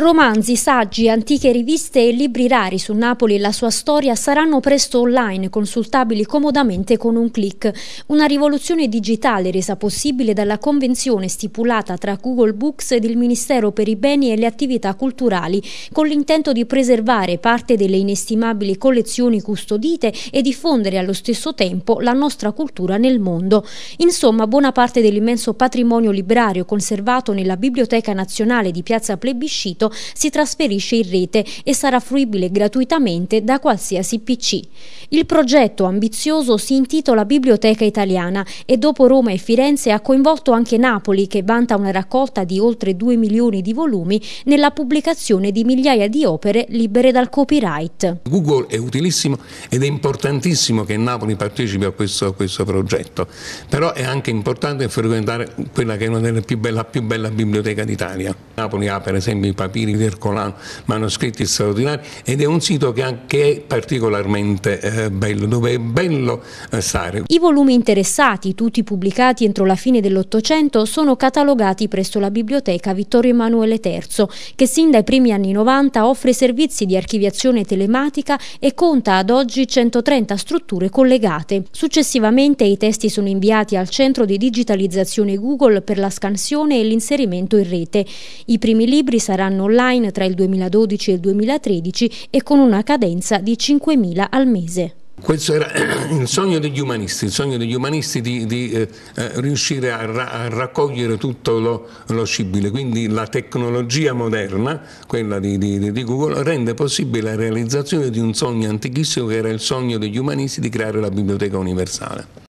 Romanzi, saggi, antiche riviste e libri rari su Napoli e la sua storia saranno presto online, consultabili comodamente con un clic. Una rivoluzione digitale resa possibile dalla convenzione stipulata tra Google Books ed il Ministero per i beni e le attività culturali, con l'intento di preservare parte delle inestimabili collezioni custodite e diffondere allo stesso tempo la nostra cultura nel mondo. Insomma, buona parte dell'immenso patrimonio librario conservato nella Biblioteca Nazionale di Piazza Plebiscito si trasferisce in rete e sarà fruibile gratuitamente da qualsiasi PC. Il progetto ambizioso si intitola Biblioteca Italiana e dopo Roma e Firenze ha coinvolto anche Napoli che vanta una raccolta di oltre 2 milioni di volumi nella pubblicazione di migliaia di opere libere dal copyright. Google è utilissimo ed è importantissimo che Napoli partecipi a questo, a questo progetto, però è anche importante frequentare quella che è una delle più bella, più bella biblioteca d'Italia. Napoli ha per esempio i papiri papiri del Colano, manoscritti straordinari ed è un sito che anche è particolarmente eh, bello, dove è bello eh, stare. I volumi interessati, tutti pubblicati entro la fine dell'Ottocento, sono catalogati presso la biblioteca Vittorio Emanuele III, che sin dai primi anni 90 offre servizi di archiviazione telematica e conta ad oggi 130 strutture collegate. Successivamente i testi sono inviati al centro di digitalizzazione Google per la scansione e l'inserimento in rete. I primi libri saranno online tra il 2012 e il 2013 e con una cadenza di 5.000 al mese. Questo era il sogno degli umanisti, il sogno degli umanisti di, di eh, eh, riuscire a, ra a, raccogliere tutto lo, lo, scibile, quindi la tecnologia moderna, quella di, di, di, Google, rende possibile la realizzazione di un sogno antichissimo che era il sogno degli umanisti di creare la biblioteca universale.